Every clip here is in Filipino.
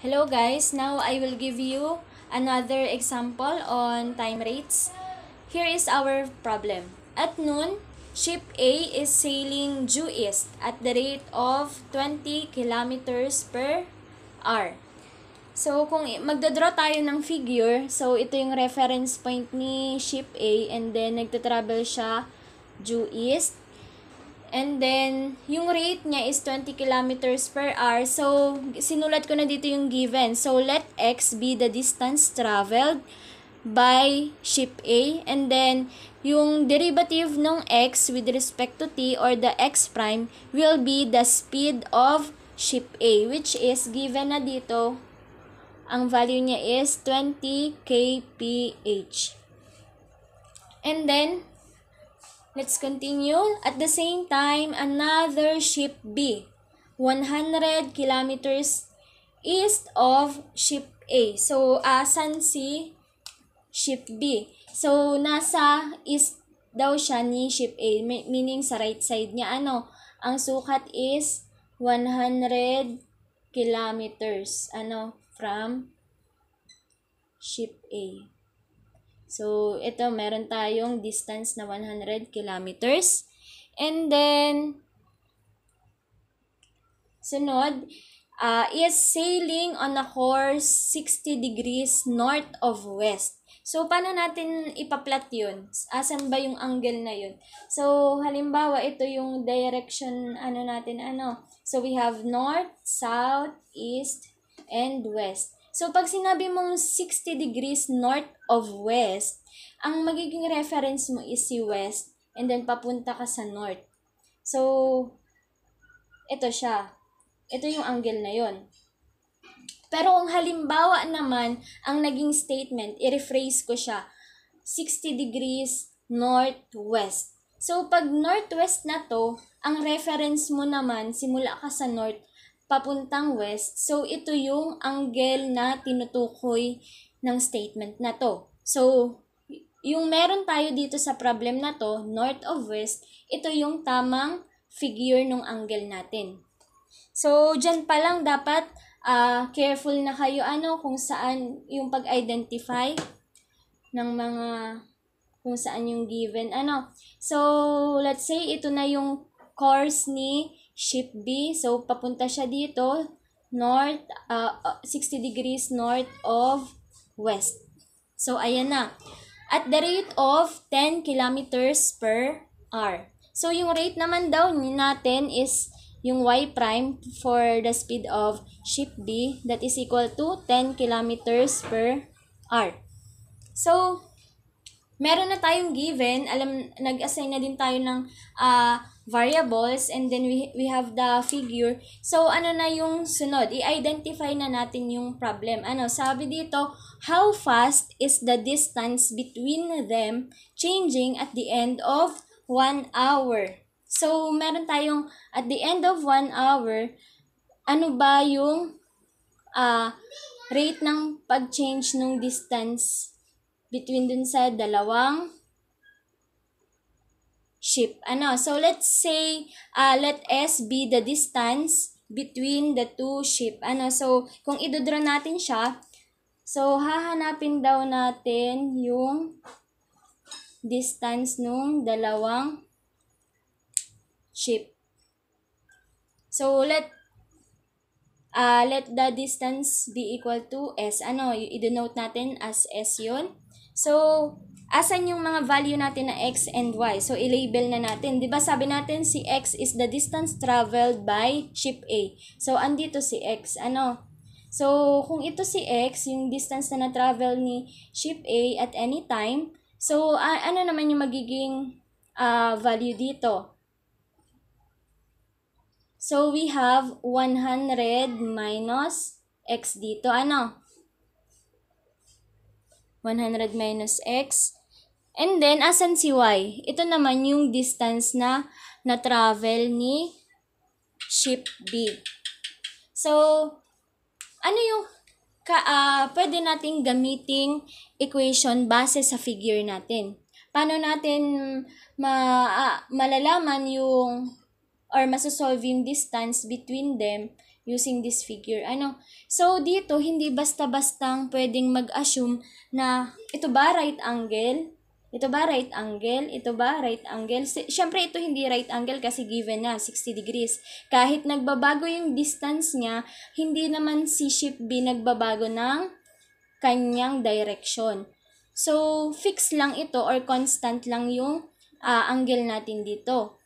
Hello guys, now I will give you another example on time rates. Here is our problem. At noon, ship A is sailing due east at the rate of 20 kilometers per hour. So, kung magdodraw tayo ng figure, so ito yung reference point ni ship A and then nagtatravel siya due east And then, yung rate niya is 20 kilometers per hour. So, sinulat ko na dito yung given. So, let x be the distance traveled by ship A. And then, yung derivative ng x with respect to t or the x prime will be the speed of ship A. Which is, given na dito, ang value niya is 20 kph. And then, Let's continue. At the same time, another ship B, 100 kilometers east of ship A. So, asan ah, si ship B? So, nasa east daw siya ni ship A, meaning sa right side niya. Ano? Ang sukat is 100 kilometers. Ano? From ship A. So, ito, meron tayong distance na 100 kilometers. And then, sunod, uh, is sailing on a course 60 degrees north of west. So, paano natin ipa-plot yun? Asan ba yung angle na yun? So, halimbawa, ito yung direction, ano natin, ano. So, we have north, south, east, and west. So, pag sinabi mong 60 degrees north of west, ang magiging reference mo is si west and then papunta ka sa north. So, ito siya. Ito yung angle na yon. Pero kung halimbawa naman, ang naging statement, i-rephrase ko siya, 60 degrees northwest. So, pag northwest na to, ang reference mo naman, simula ka sa north, papuntang west. So, ito yung angle na tinutukoy ng statement na to. So, yung meron tayo dito sa problem na to, north of west, ito yung tamang figure ng angle natin. So, dyan pa lang dapat uh, careful na kayo ano kung saan yung pag-identify ng mga kung saan yung given ano. So, let's say ito na yung course ni ship B. So, papunta siya dito, north, uh, 60 uh, degrees north of west. So, ayan na. At the rate of 10 kilometers per hour. So, yung rate naman daw natin is yung y prime for the speed of ship B that is equal to 10 kilometers per hour. So, meron na tayong given, alam, nag-assign na din tayo ng uh, variables, and then we, we have the figure. So, ano na yung sunod? I-identify na natin yung problem. Ano, sabi dito, how fast is the distance between them changing at the end of one hour? So, meron tayong, at the end of one hour, ano ba yung uh, rate ng pag-change ng distance between dun sa dalawang ship. Ano? So, let's say, uh, let S be the distance between the two ship. Ano? So, kung idodraw natin siya, so, hahanapin daw natin yung distance nung dalawang ship. So, let uh, let the distance be equal to S. Ano, i-denote natin as S yun. So, asan yung mga value natin na x and y? So, i-label na natin. 'Di ba sabi natin si x is the distance traveled by ship A. So, andito si x. Ano? So, kung ito si x, yung distance na na-travel ni ship A at any time, so, uh, ano naman yung magiging uh, value dito? So, we have 100 minus x dito. Ano? 100 minus x. And then, asan si y? Ito naman yung distance na na-travel ni ship B. So, ano yung ka, uh, pwede nating gamiting equation base sa figure natin? Paano natin ma, uh, malalaman yung or masasolve yung distance between them using this figure. Ano? So, dito, hindi basta-bastang pwedeng mag-assume na ito ba right angle? Ito ba right angle? Ito ba right angle? Siyempre, ito hindi right angle kasi given na 60 degrees. Kahit nagbabago yung distance niya, hindi naman si ship B nagbabago ng kanyang direction. So, fix lang ito or constant lang yung uh, angle natin dito.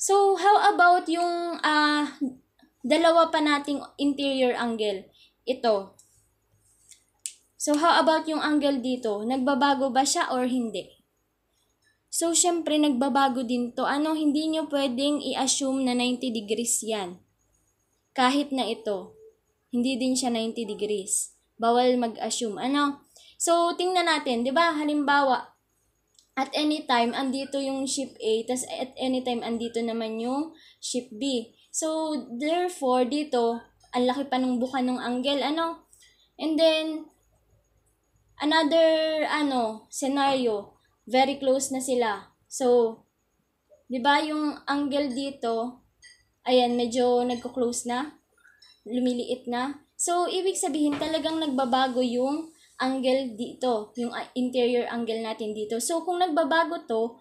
So, how about yung uh, Dalawa pa nating interior angle. Ito. So, how about yung angle dito? Nagbabago ba siya or hindi? So, syempre, nagbabago din to. Ano, hindi nyo pwedeng i-assume na 90 degrees yan. Kahit na ito, hindi din siya 90 degrees. Bawal mag-assume. Ano? So, tingnan natin, di ba? Halimbawa, at any time, andito yung ship A, tas at any time, andito naman yung ship B. So, therefore, dito, ang laki pa ng buka ng anghel, ano? And then, another, ano, scenario, very close na sila. So, di ba yung anghel dito, ayan, medyo nagko-close na, lumiliit na. So, ibig sabihin, talagang nagbabago yung angle dito, yung ah, interior angle natin dito. So, kung nagbabago to,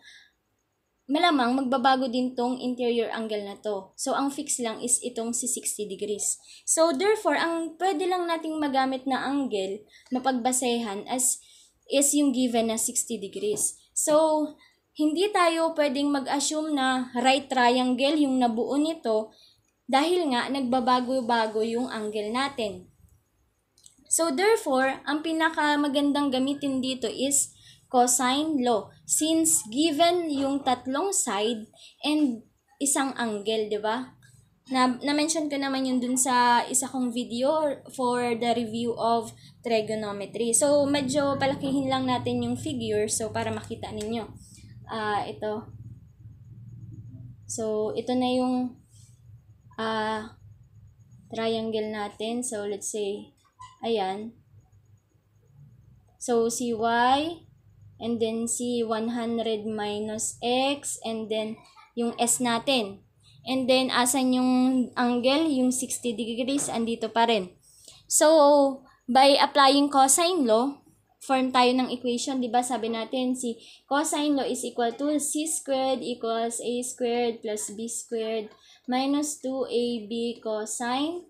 malamang magbabago din tong interior angle na to. So, ang fix lang is itong si 60 degrees. So, therefore, ang pwede lang nating magamit na angle, mapagbasehan, as is yung given na 60 degrees. So, hindi tayo pwedeng mag-assume na right triangle yung nabuo nito dahil nga nagbabago-bago yung angle natin. So, therefore, ang pinakamagandang gamitin dito is cosine law. Since given yung tatlong side and isang angle, di ba? Na, na-mention ko naman yun dun sa isa kong video for the review of trigonometry. So, medyo palakihin lang natin yung figure so para makita ninyo. Uh, ito. So, ito na yung uh, triangle natin. So, let's say, ayan. So, si Y, and then si 100 minus x, and then yung s natin. And then, asan yung angle? Yung 60 degrees, andito pa rin. So, by applying cosine law, form tayo ng equation, 'di ba? Sabi natin si cosine law is equal to c squared equals a squared plus b squared minus 2ab cosine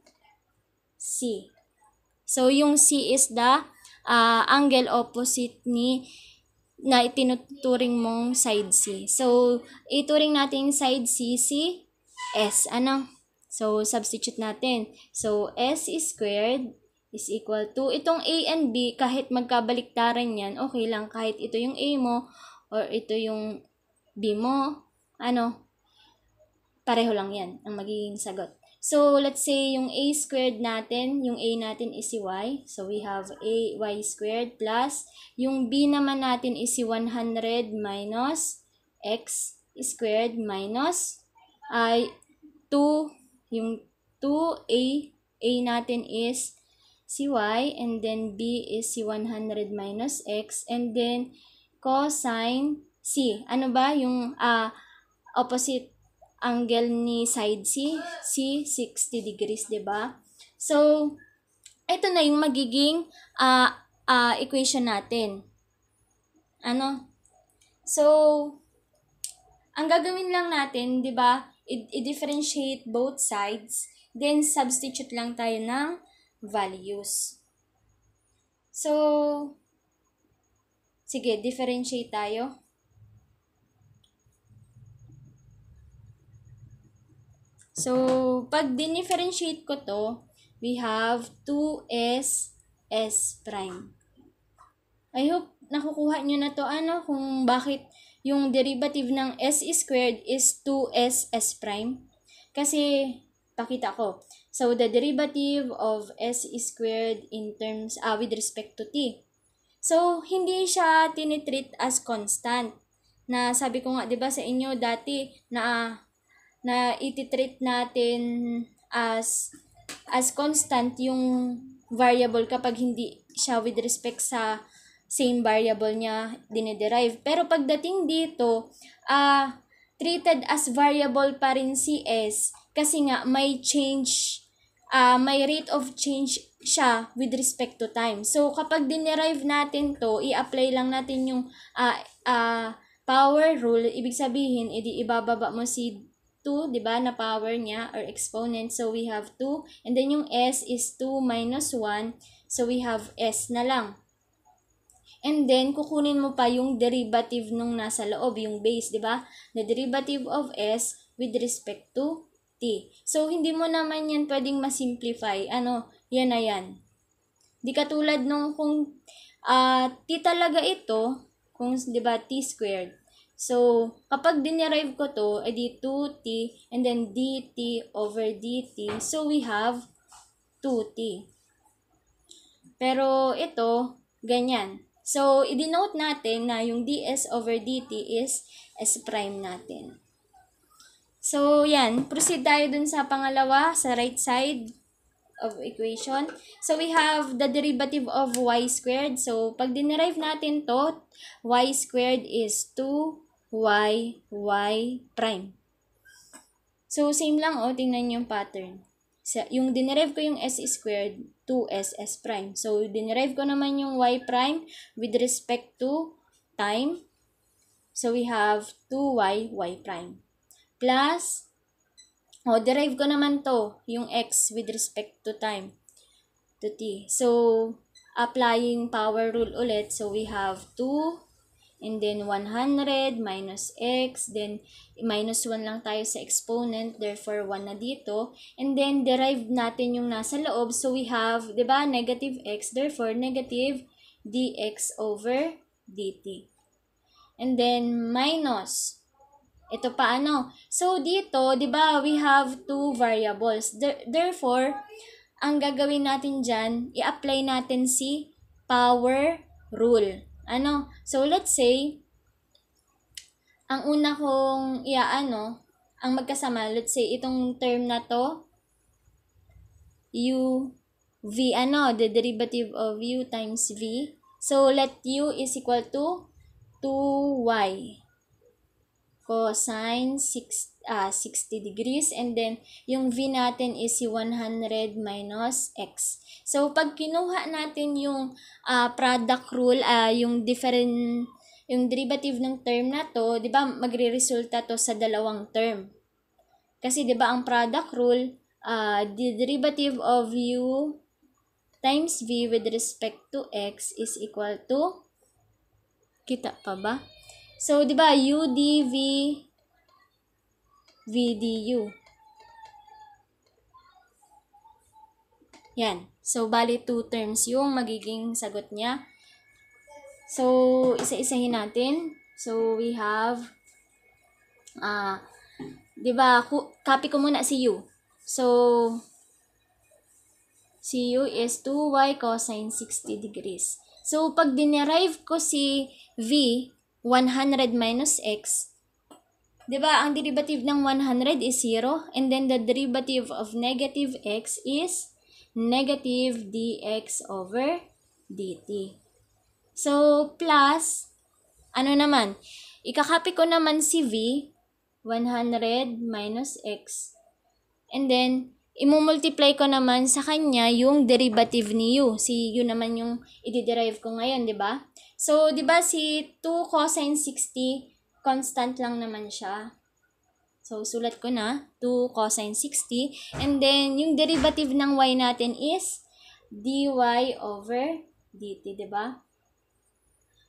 c. So yung c is the uh, angle opposite ni na itinuturing mong side C. So, ituring natin side C, si S. Ano? So, substitute natin. So, S is squared is equal to, itong A and B, kahit magkabaliktaran yan, okay lang. Kahit ito yung A mo, or ito yung B mo, ano, pareho lang yan ang magiging sagot. So, let's say yung a squared natin, yung a natin is si y. So, we have a y squared plus yung b naman natin is si 100 minus x squared minus ay uh, 2, yung 2a, a natin is si y and then b is si 100 minus x and then cosine c. Ano ba yung uh, opposite angle ni side C, C 60 degrees, 'di ba? So ito na yung magiging uh, uh, equation natin. Ano? So ang gagawin lang natin, 'di ba? I-differentiate both sides, then substitute lang tayo ng values. So sige, differentiate tayo. So, pag differentiate ko to, we have 2s s prime. I hope nakukuha nyo na to ano kung bakit yung derivative ng s squared is 2s s prime. Kasi, pakita ko. So, the derivative of s squared in terms, ah, with respect to t. So, hindi siya tinitreat as constant. Na sabi ko nga, di ba sa inyo dati, na na ititreat natin as as constant yung variable kapag hindi siya with respect sa same variable niya dinederive. Pero pagdating dito, uh, treated as variable pa rin si S kasi nga may change, uh, may rate of change siya with respect to time. So, kapag dinerive natin to, i-apply lang natin yung uh, uh, power rule. Ibig sabihin, edi ibababa mo si 2, di ba, na power niya or exponent. So, we have 2. And then, yung s is 2 minus 1. So, we have s na lang. And then, kukunin mo pa yung derivative nung nasa loob, yung base, di ba? The derivative of s with respect to t. So, hindi mo naman yan pwedeng masimplify. Ano, yan na yan. Di katulad nung kung uh, t talaga ito, kung, di ba, t squared. So, kapag dinerive ko to, ay edi 2t and then dt over dt. So, we have 2t. Pero ito, ganyan. So, i-denote natin na yung ds over dt is s prime natin. So, yan. Proceed tayo dun sa pangalawa, sa right side of equation. So, we have the derivative of y squared. So, pag dinerive natin to, y squared is 2 y, y prime. So, same lang, oh, tingnan yung pattern. Sa, yung dinerive ko yung s squared to s s prime. So, dinerive ko naman yung y prime with respect to time. So, we have 2y, y prime. Plus, oh, derive ko naman to, yung x with respect to time, to t. So, applying power rule ulit. So, we have 2 And then 100 minus x, then minus 1 lang tayo sa exponent, therefore 1 na dito. And then derive natin yung nasa loob, so we have, di ba, negative x, therefore negative dx over dt. And then minus, ito pa ano. So dito, di ba, we have two variables. Therefore, ang gagawin natin dyan, i-apply natin si power rule. Ano, so let's say, ang una kong iaano, yeah, ang magkasama, let's say, itong term na to, u, v, ano, the derivative of u times v. So, let u is equal to 2y cosine 60 uh, ah, 60 degrees. And then, yung V natin is si 100 minus X. So, pag kinuha natin yung uh, product rule, uh, yung different, yung derivative ng term na to, di ba, magre-resulta to sa dalawang term. Kasi, di ba, ang product rule, uh, the derivative of U times V with respect to X is equal to, kita pa ba? So, di ba, U dV VDU. Yan. So, bali two terms yung magiging sagot niya. So, isa-isahin natin. So, we have, ah, uh, di ba, copy ko muna si U. So, si U is 2y cosine 60 degrees. So, pag dinerive ko si V, 100 minus x, 'Di ba? Ang derivative ng 100 is 0 and then the derivative of negative x is negative dx over dt. So plus ano naman? Ikakopy ko naman si v 100 minus x. And then i-multiply ko naman sa kanya yung derivative ni u. Si u naman yung i-derive ko ngayon, 'di ba? So 'di ba si 2 cosine 60 constant lang naman siya. So, sulat ko na, 2 cosine 60. And then, yung derivative ng y natin is dy over dt, ba? Diba?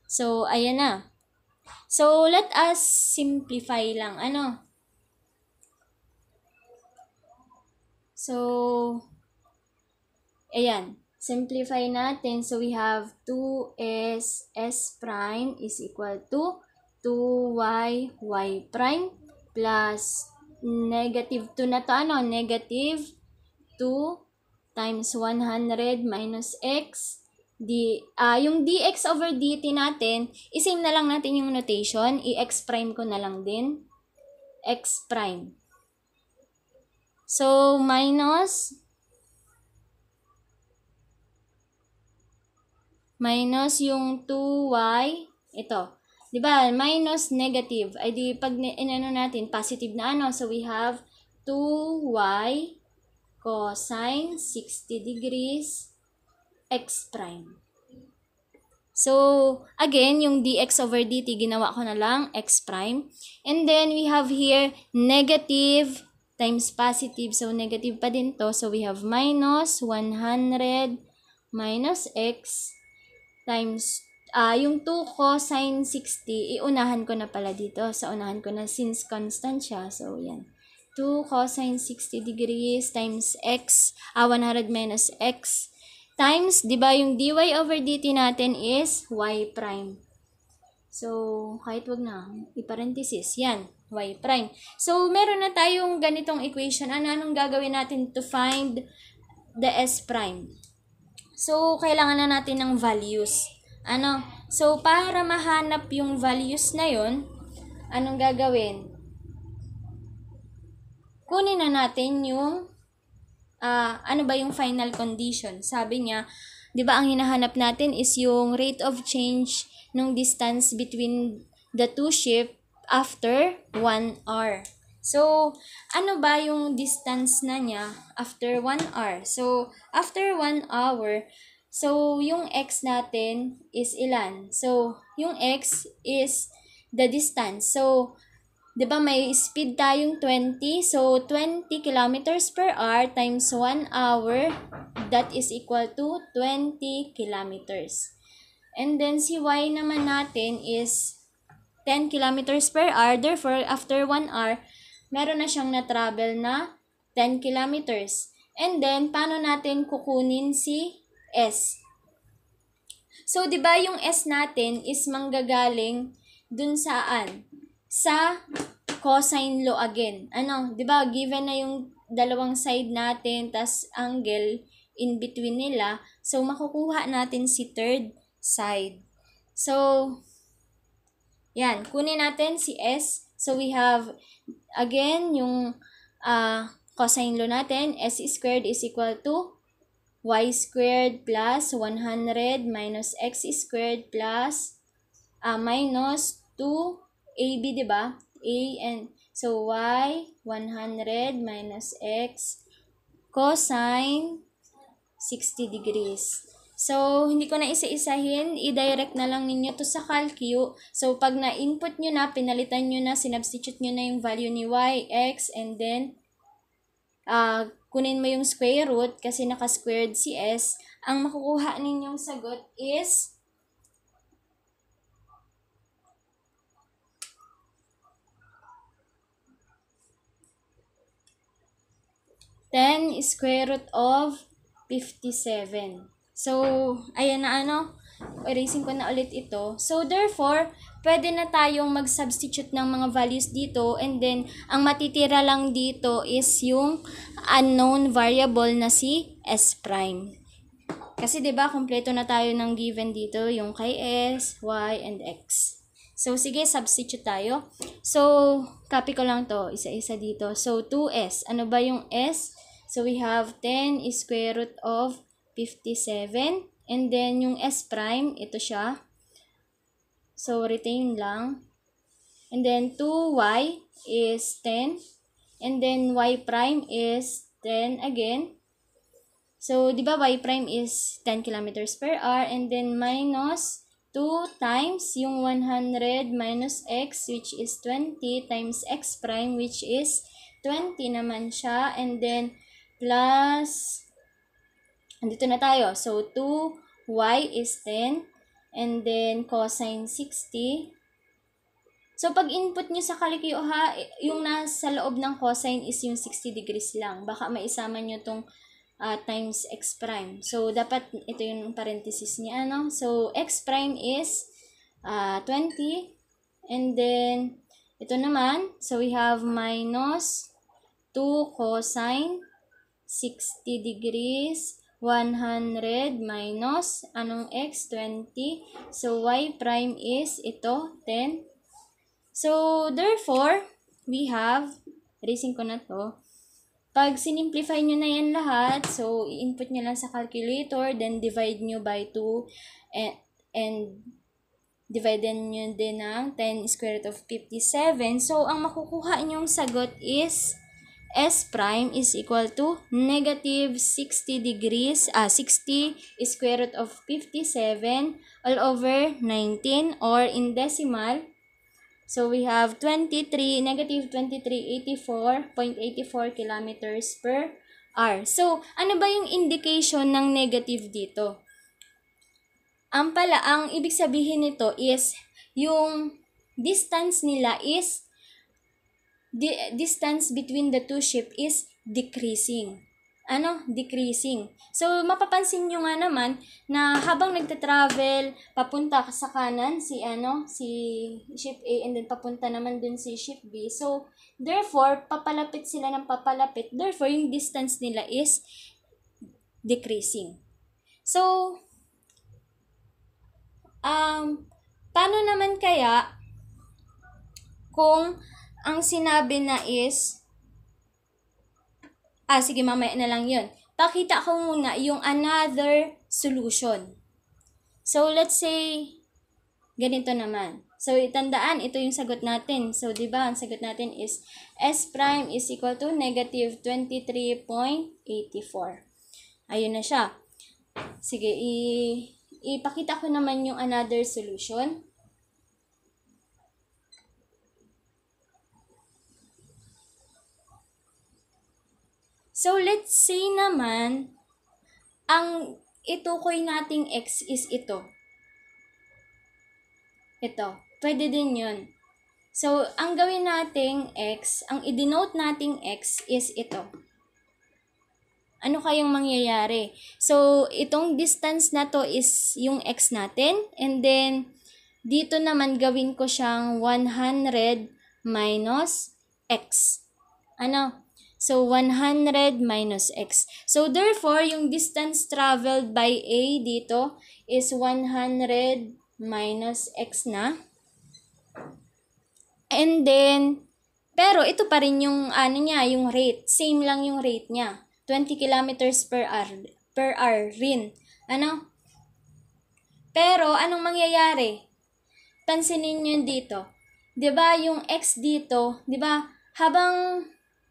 So, ayan na. So, let us simplify lang. Ano? So, ayan. Simplify natin. So, we have 2s s prime is equal to 2y, y prime plus negative 2 na to. Ano? Negative 2 times 100 minus x Di, uh, yung dx over dt natin, isame na lang natin yung notation. I-x prime ko na lang din. x prime. So, minus minus yung 2y, ito, 'Di ba? Minus negative. Ay di pag inano natin positive na ano. So we have 2y cosine 60 degrees x prime. So, again, yung dx over dt, ginawa ko na lang, x prime. And then, we have here negative times positive. So, negative pa din to. So, we have minus 100 minus x times uh, yung 2 cosine 60, iunahan ko na pala dito. Sa unahan ko na since constant siya. So, yan. 2 cosine 60 degrees times x, ah, 100 minus x, times, di ba, yung dy over dt natin is y prime. So, kahit wag na, i-parenthesis, yan, y prime. So, meron na tayong ganitong equation. Ano, anong gagawin natin to find the s prime? So, kailangan na natin ng values. Ano? So, para mahanap yung values na yon anong gagawin? Kunin na natin yung uh, ano ba yung final condition. Sabi niya, 'di ba ang hinahanap natin is yung rate of change ng distance between the two ship after 1 hour. So, ano ba yung distance na niya after 1 hour? So, after 1 hour, So, yung x natin is ilan? So, yung x is the distance. So, 'di ba may speed tayong 20? So, 20 kilometers per hour times 1 hour that is equal to 20 kilometers. And then si y naman natin is 10 kilometers per hour. Therefore, after 1 hour, meron na siyang na-travel na 10 kilometers. And then, paano natin kukunin si S. So, di ba yung S natin is manggagaling dun saan? Sa cosine law again. Ano, di ba, given na yung dalawang side natin, tas angle in between nila, so makukuha natin si third side. So, yan, kunin natin si S. So, we have, again, yung uh, cosine law natin, S squared is equal to y squared plus 100 minus x squared plus uh, minus 2ab, di ba? A and so y 100 minus x cosine 60 degrees. So, hindi ko na isa-isahin. I-direct na lang ninyo to sa CalQ. So, pag na-input nyo na, pinalitan nyo na, sinubstitute nyo na yung value ni y, x, and then uh, kunin mo yung square root kasi naka-squared si S, ang makukuha ninyong sagot is Ten square root of 57. So, ayan na ano, erasing ko na ulit ito. So, therefore, pwede na tayong mag-substitute ng mga values dito and then ang matitira lang dito is yung unknown variable na si S prime. Kasi 'di ba kumpleto na tayo ng given dito yung kay S, Y and X. So sige, substitute tayo. So copy ko lang 'to, isa-isa dito. So 2S, ano ba yung S? So we have 10 square root of 57 and then yung S prime, ito siya. So, retain lang. And then 2y is 10. And then y prime is 10 again. So, di ba y prime is 10 kilometers per hour. And then minus 2 times yung 100 minus x which is 20 times x prime which is 20 naman siya. And then plus, andito na tayo. So, 2y is 10 and then cosine 60. So, pag input nyo sa kalikuha, yung nasa loob ng cosine is yung 60 degrees lang. Baka maisama nyo tong uh, times x prime. So, dapat ito yung parenthesis niya, ano? So, x prime is uh, ah, 20. And then, ito naman, so we have minus 2 cosine 60 degrees 100 minus, anong x? 20. So, y prime is ito, 10. So, therefore, we have, raising ko na to, pag sinimplify nyo na yan lahat, so, input nyo lang sa calculator, then divide nyo by 2, and, and divide nyo din ng 10 square root of 57. So, ang makukuha nyong sagot is S prime is equal to negative 60 degrees, uh, ah, 60 square root of 57 all over 19 or in decimal. So we have 23, negative 23, 84.84 kilometers per hour. So ano ba yung indication ng negative dito? Ang pala, ang ibig sabihin nito is yung distance nila is the distance between the two ship is decreasing. Ano? Decreasing. So, mapapansin nyo nga naman na habang nagta-travel, papunta sa kanan si ano, si ship A and then papunta naman dun si ship B. So, therefore, papalapit sila ng papalapit. Therefore, yung distance nila is decreasing. So, um, paano naman kaya kung ang sinabi na is, ah, sige, mamaya na lang yun. Pakita ko muna yung another solution. So, let's say, ganito naman. So, itandaan, ito yung sagot natin. So, di ba, ang sagot natin is S prime is equal to negative 23.84. Ayun na siya. Sige, i ipakita ko naman yung another solution. So, let's say naman, ang itukoy nating x is ito. Ito. Pwede din yun. So, ang gawin nating x, ang i-denote nating x is ito. Ano kayang mangyayari? So, itong distance na to is yung x natin. And then, dito naman gawin ko siyang 100 minus x. Ano? So, 100 minus x. So, therefore, yung distance traveled by A dito is 100 minus x na. And then, pero ito pa rin yung ano niya, yung rate. Same lang yung rate niya. 20 kilometers per hour, per hour rin. Ano? Pero, anong mangyayari? Pansinin nyo dito. ba diba, yung x dito, ba diba, habang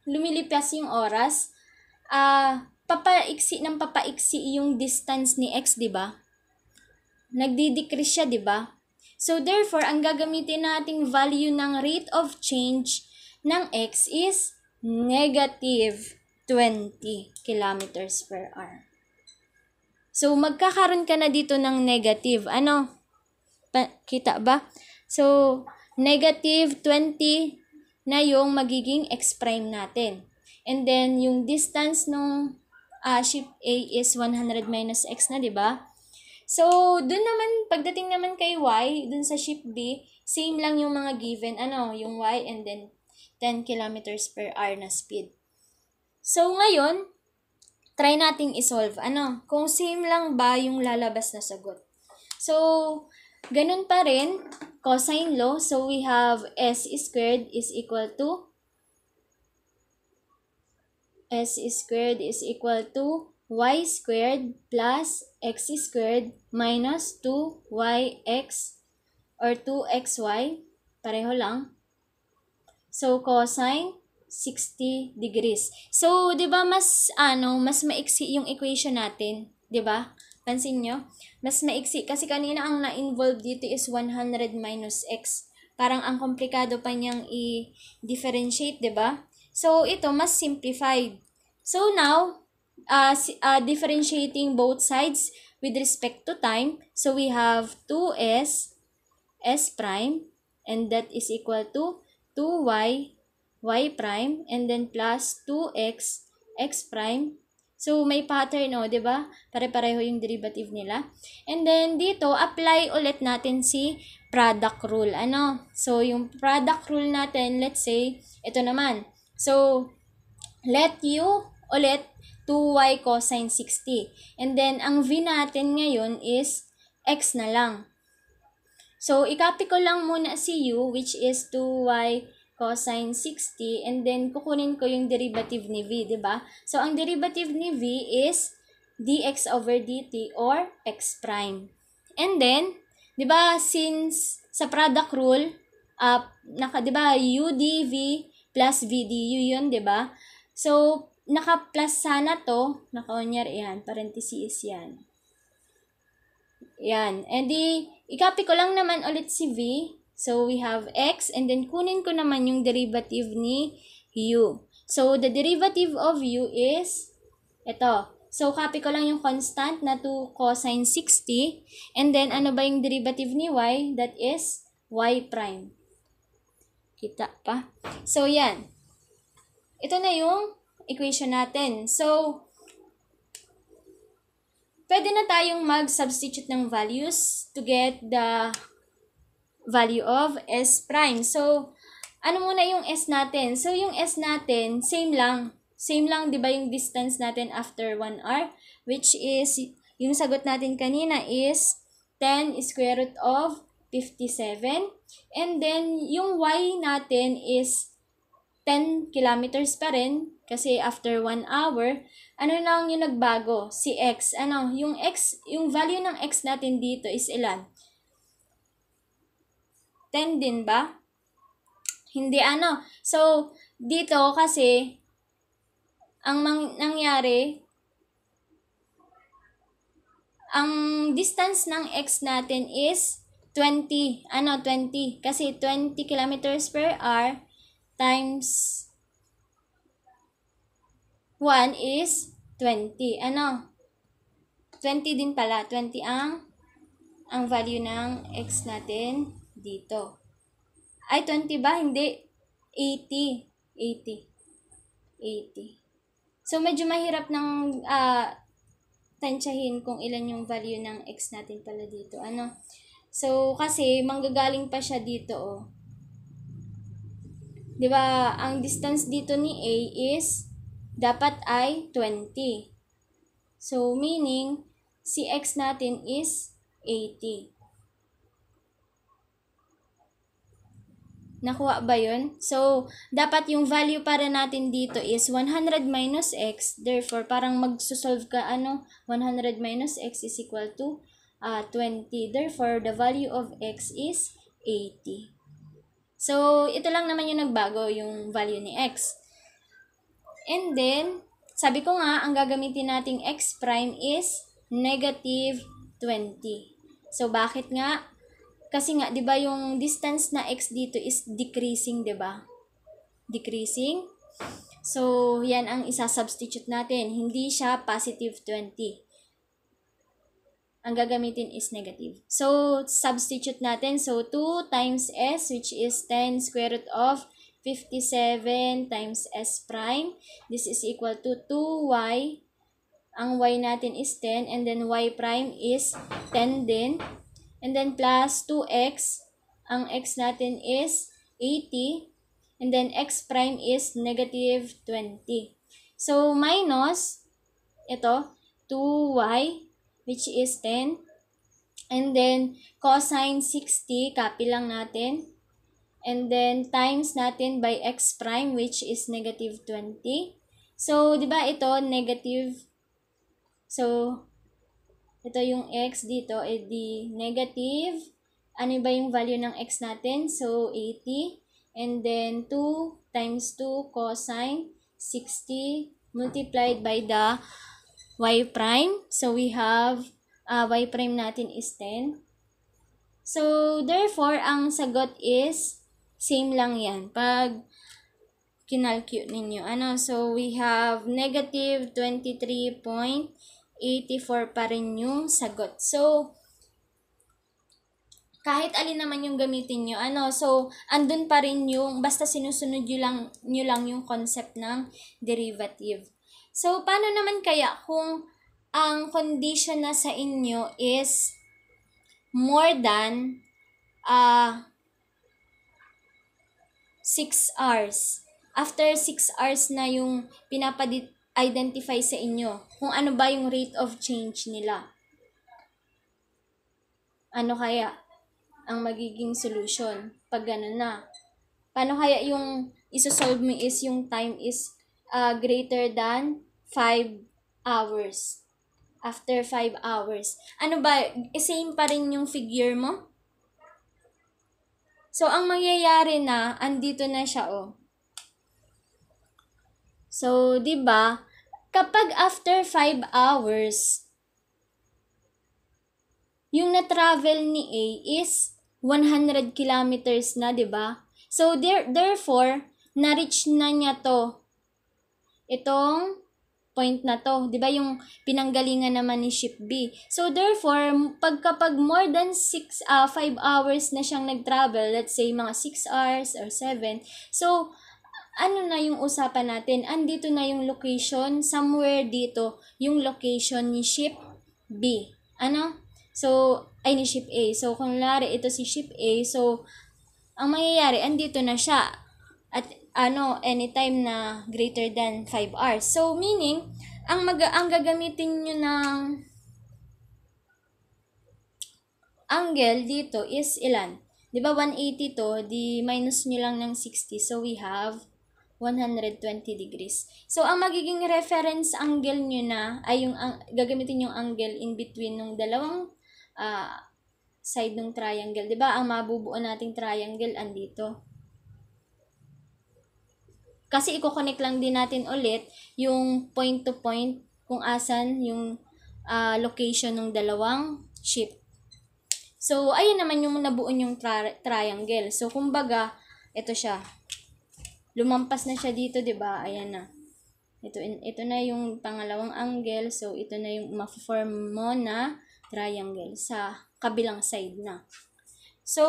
lumilipas yung oras, ah, uh, papaiksi ng papaiksi yung distance ni x, di ba? Nagdi-decrease siya, di ba? So, therefore, ang gagamitin nating value ng rate of change ng x is negative 20 kilometers per hour. So, magkakaroon ka na dito ng negative. Ano? Pa- kita ba? So, negative 20 na yung magiging x prime natin. And then, yung distance nung uh, ah, shift A is 100 minus x na, di ba? So, dun naman, pagdating naman kay y, dun sa shift B, same lang yung mga given, ano, yung y and then 10 kilometers per hour na speed. So, ngayon, try nating isolve. Ano, kung same lang ba yung lalabas na sagot. So, Ganun pa rin, cosine law. So, we have s squared is equal to s squared is equal to y squared plus x squared minus 2yx or 2xy. Pareho lang. So, cosine 60 degrees. So, 'di ba mas ano, mas maiksi yung equation natin, 'di ba? Pansin nyo? Mas maiksi. Kasi kanina ang na-involve dito is 100 minus x. Parang ang komplikado pa niyang i-differentiate, ba diba? So, ito, mas simplified. So, now, uh, uh, differentiating both sides with respect to time. So, we have 2s, s prime, and that is equal to 2y, y prime, and then plus 2x, x prime, So, may pattern, no, oh, di ba? Pare-pareho yung derivative nila. And then, dito, apply ulit natin si product rule. Ano? So, yung product rule natin, let's say, ito naman. So, let u ulit 2y cosine 60. And then, ang v natin ngayon is x na lang. So, ikopy ko lang muna si u, which is 2y cosine 60, and then kukunin ko yung derivative ni v, di ba? So, ang derivative ni v is dx over dt or x prime. And then, di ba, since sa product rule, uh, naka, di ba, u dv plus v du yun, di ba? So, naka-plus sana to, naka-onyar, yan, parenthesis yan. Yan, edi, i-copy ko lang naman ulit si v, So, we have x and then kunin ko naman yung derivative ni u. So, the derivative of u is ito. So, copy ko lang yung constant na 2 cosine 60. And then, ano ba yung derivative ni y? That is y prime. Kita pa. So, yan. Ito na yung equation natin. So, pwede na tayong mag-substitute ng values to get the value of S prime. So, ano muna yung S natin? So, yung S natin, same lang. Same lang, di ba, yung distance natin after 1 hour? Which is, yung sagot natin kanina is 10 square root of 57. And then, yung Y natin is 10 kilometers pa rin kasi after 1 hour, ano lang yung nagbago? Si X. Ano? Yung X, yung value ng X natin dito is ilan? 10 din ba? Hindi ano. So, dito kasi, ang mang- nangyari, ang distance ng x natin is 20. Ano, 20. Kasi 20 kilometers per hour times 1 is 20. Ano? 20 din pala. 20 ang ang value ng x natin dito. Ay, 20 ba? Hindi. 80. 80. 80. So, medyo mahirap ng uh, ah, tansyahin kung ilan yung value ng x natin pala dito. Ano? So, kasi manggagaling pa siya dito, oh. 'Di ba? Ang distance dito ni A is dapat ay 20. So, meaning si x natin is 80. Nakuha ba yun? So, dapat yung value para natin dito is 100 minus x. Therefore, parang magsusolve ka, ano, 100 minus x is equal to uh, ah, 20. Therefore, the value of x is 80. So, ito lang naman yung nagbago, yung value ni x. And then, sabi ko nga, ang gagamitin nating x prime is negative 20. So, bakit nga? Kasi nga, di ba yung distance na x dito is decreasing, di ba? Decreasing. So, yan ang isa-substitute natin. Hindi siya positive 20 ang gagamitin is negative. So, substitute natin. So, 2 times s, which is 10 square root of 57 times s prime. This is equal to 2y. Ang y natin is 10, and then y prime is 10 din. And then plus 2x, ang x natin is 80. And then x prime is negative 20. So, minus, ito, 2y, which is 10. And then, cosine 60, copy lang natin. And then, times natin by x prime, which is negative 20. So, di ba ito, negative. So, ito yung x dito, edi eh, negative. Ano ba yung value ng x natin? So, 80. And then, 2 times 2 cosine 60 multiplied by the y prime. So, we have uh, y prime natin is 10. So, therefore, ang sagot is same lang yan. Pag kinalcute ninyo. Ano? So, we have negative 23.8 84 pa rin yung sagot. So, kahit alin naman yung gamitin nyo, ano, so, andun pa rin yung, basta sinusunod nyo lang, nyo lang yung concept ng derivative. So, paano naman kaya kung ang condition na sa inyo is more than uh, ah, 6 hours. After 6 hours na yung pinapadit identify sa inyo kung ano ba yung rate of change nila. Ano kaya ang magiging solution pag ganun na? Paano kaya yung isosolve mo is yung time is uh, greater than 5 hours. After 5 hours. Ano ba? Same pa rin yung figure mo? So, ang mangyayari na, andito na siya, oh. So, 'di ba? kapag after 5 hours, yung na-travel ni A is 100 kilometers na, di ba? So, there, therefore, na-reach na niya to. Itong point na to. Di ba yung pinanggalingan naman ni Ship B. So, therefore, pagkapag more than 6, uh, 5 hours na siyang nag-travel, let's say mga 6 hours or 7, so, ano na yung usapan natin? Andito na yung location, somewhere dito, yung location ni ship B. Ano? So, ay ni ship A. So, kung lari ito si ship A, so, ang mangyayari, andito na siya. At ano, anytime na greater than 5 hours. So, meaning, ang, mag ang gagamitin nyo ng angle dito is ilan? Di ba 180 to, di minus nyo lang ng 60. So, we have 120 degrees. So, ang magiging reference angle nyo na ay yung ang, gagamitin yung angle in between nung dalawang uh, side ng triangle. 'di ba Ang mabubuo nating triangle andito. Kasi i-connect lang din natin ulit yung point to point kung asan yung uh, location ng dalawang ship. So, ayun naman yung nabuo yung tri- triangle. So, kumbaga, ito siya lumampas na siya dito, 'di ba? Ayan na. Ito ito na yung pangalawang angle. So ito na yung ma-form mo na triangle sa kabilang side na. So,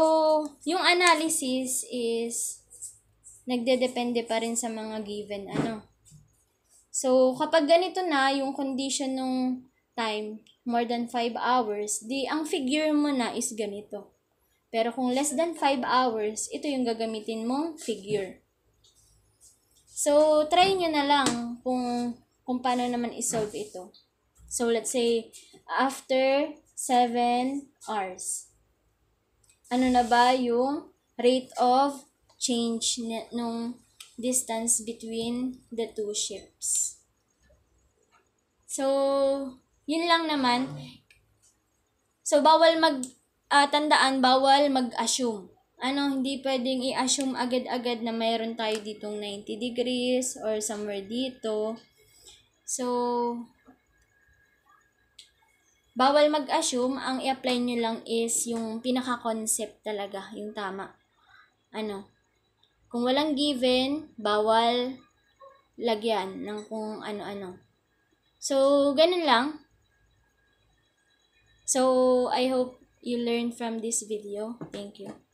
yung analysis is nagdedepende pa rin sa mga given ano. So, kapag ganito na yung condition nung time, more than 5 hours, di ang figure mo na is ganito. Pero kung less than 5 hours, ito yung gagamitin mong figure. So, try nyo na lang kung, kung paano naman isolve ito. So, let's say, after 7 hours, ano na ba yung rate of change nung distance between the two ships? So, yun lang naman. So, bawal mag, uh, tandaan, bawal mag-assume ano, hindi pwedeng i-assume agad-agad na mayroon tayo ditong 90 degrees or somewhere dito. So, bawal mag-assume. Ang i-apply nyo lang is yung pinaka-concept talaga, yung tama. Ano, kung walang given, bawal lagyan ng kung ano-ano. So, ganun lang. So, I hope you learned from this video. Thank you.